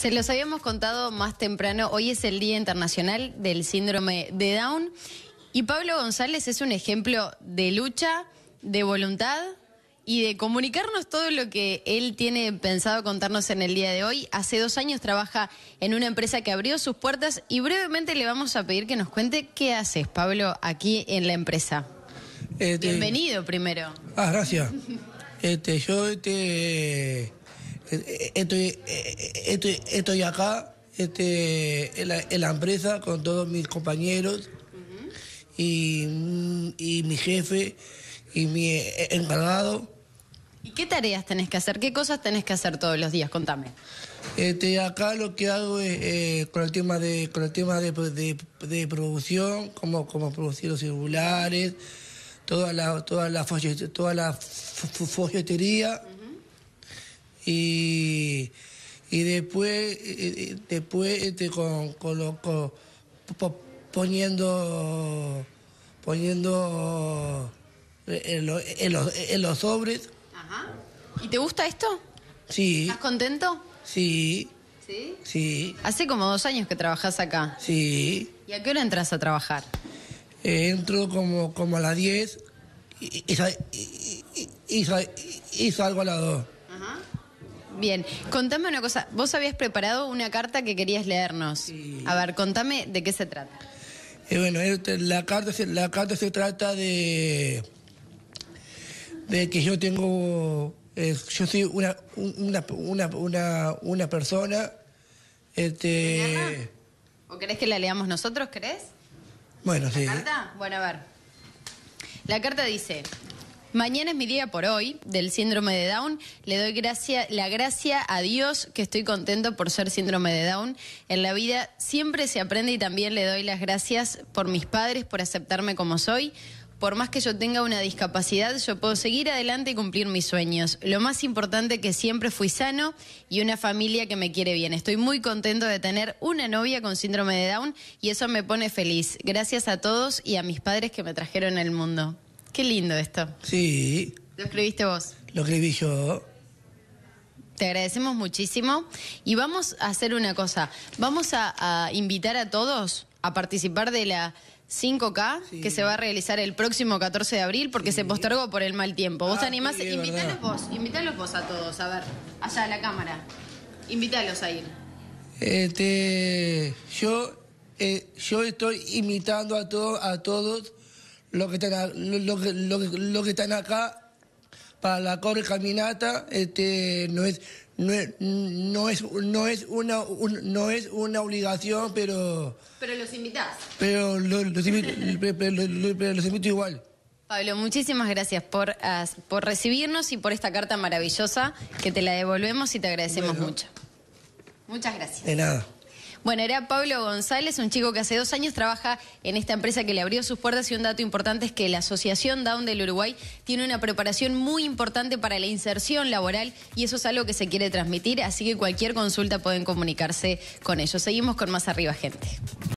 Se los habíamos contado más temprano, hoy es el Día Internacional del Síndrome de Down y Pablo González es un ejemplo de lucha, de voluntad y de comunicarnos todo lo que él tiene pensado contarnos en el día de hoy. Hace dos años trabaja en una empresa que abrió sus puertas y brevemente le vamos a pedir que nos cuente qué haces, Pablo, aquí en la empresa. Este, Bienvenido primero. Ah, gracias. Este, yo este, Estoy, estoy, estoy acá este, en, la, empresa con todos mis compañeros y, mi jefe y mi eh, encargado. ¿Y qué tareas tenés que hacer? ¿Qué cosas tenés que hacer todos los días? Contame. Este, acá lo que hago es eh, con el tema de, el tema de, producción, como, como producir los celulares, toda la, toda la y, después, después este, poniendo, poniendo eh, en, los, sobres. ¿Y te gusta esto? Sí. ¿Estás contento? Sí. ¿Sí? Sí. Hace como dos años que trabajás acá. Sí. ¿Y a qué hora entras a trabajar? entro como, como a las 10 y, y, y, salgo a las 2. Bien, contame una cosa. Vos habías preparado una carta que querías leernos. A ver, contame de qué se trata. Eh, bueno, este, la carta, la carta se trata de, de que yo tengo, eh, yo soy una, persona. Este, ¿O querés que la leamos nosotros, crees? Bueno, ¿La carta? Bueno, a ver. La carta dice, Mañana es mi día por hoy del síndrome de Down. Le doy la gracia a Dios que estoy contento por ser síndrome de Down. En la vida siempre se aprende y también le doy las gracias por mis padres, por aceptarme como soy. Por más que yo tenga una discapacidad, yo puedo seguir adelante y cumplir mis sueños. Lo más importante que siempre fui sano y una familia que me quiere bien. Estoy muy contento de tener una novia con síndrome de Down y eso me pone feliz. Gracias a todos y a mis padres que me trajeron al mundo. Qué lindo esto. Sí. Lo escribiste vos. Lo escribí yo. Te agradecemos muchísimo y vamos a hacer una cosa. Vamos a, invitar a todos a participar de la 5K que se va a realizar el próximo 14 de abril porque se postergó por el mal tiempo. ¿Vos ah, te animás? Invítalos vos, Invítalos vos a todos, a ver, allá a la cámara. Invítalos a ir. Este, yo, eh, yo estoy invitando a, todos a todos los que están, lo que están acá para la corre caminata este, no es no es, no es, no es una no es una obligación pero pero los invitás pero los, invito, igual Pablo, muchísimas gracias por, por recibirnos y por esta carta maravillosa que te la devolvemos y te agradecemos mucho. Muchas gracias. De nada. Bueno, era Pablo González, un chico que hace dos años trabaja en esta empresa que le abrió sus puertas y un dato importante es que la Asociación Down del Uruguay tiene una preparación muy importante para la inserción laboral y eso es algo que se quiere transmitir, así que cualquier consulta pueden comunicarse con ellos. Seguimos con más arriba, gente.